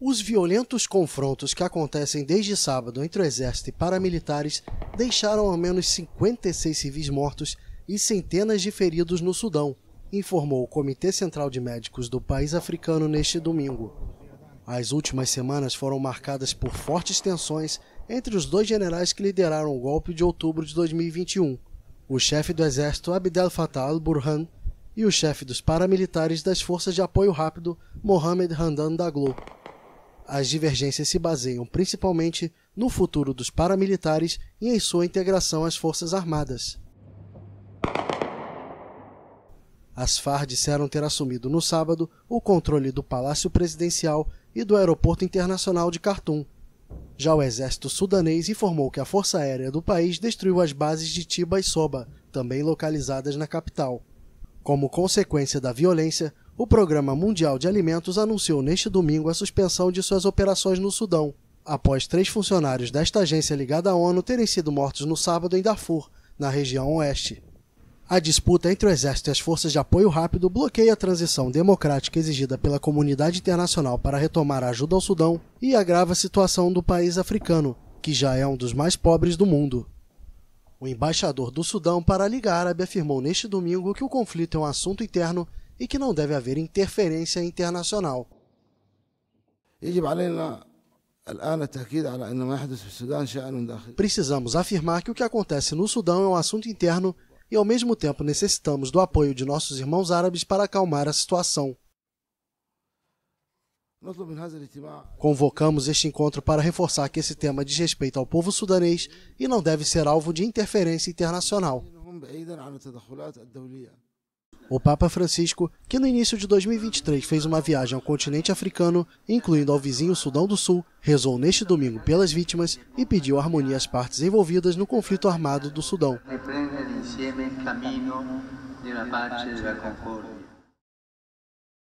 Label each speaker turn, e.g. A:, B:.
A: Os violentos confrontos que acontecem desde sábado entre o exército e paramilitares deixaram ao menos 56 civis mortos e centenas de feridos no Sudão, informou o Comitê Central de Médicos do país africano neste domingo. As últimas semanas foram marcadas por fortes tensões entre os dois generais que lideraram o golpe de outubro de 2021, o chefe do exército Abdel Fattah al-Burhan e o chefe dos paramilitares das Forças de Apoio Rápido, Mohamed Handan Daglo. As divergências se baseiam principalmente no futuro dos paramilitares e em sua integração às Forças Armadas. As FAR disseram ter assumido no sábado o controle do Palácio Presidencial e do Aeroporto Internacional de Khartoum. Já o exército sudanês informou que a Força Aérea do país destruiu as bases de Tiba e Soba, também localizadas na capital. Como consequência da violência, o Programa Mundial de Alimentos anunciou neste domingo a suspensão de suas operações no Sudão, após três funcionários desta agência ligada à ONU terem sido mortos no sábado em Darfur, na região oeste. A disputa entre o Exército e as Forças de Apoio Rápido bloqueia a transição democrática exigida pela comunidade internacional para retomar a ajuda ao Sudão e agrava a situação do país africano, que já é um dos mais pobres do mundo. O embaixador do Sudão para a Liga Árabe afirmou neste domingo que o conflito é um assunto interno e que não deve haver interferência internacional. Precisamos afirmar que o que acontece no Sudão é um assunto interno e, ao mesmo tempo, necessitamos do apoio de nossos irmãos árabes para acalmar a situação. Convocamos este encontro para reforçar que esse tema diz respeito ao povo sudanês e não deve ser alvo de interferência internacional. O Papa Francisco, que no início de 2023 fez uma viagem ao continente africano, incluindo ao vizinho Sudão do Sul, rezou neste domingo pelas vítimas e pediu harmonia às partes envolvidas no conflito armado do Sudão.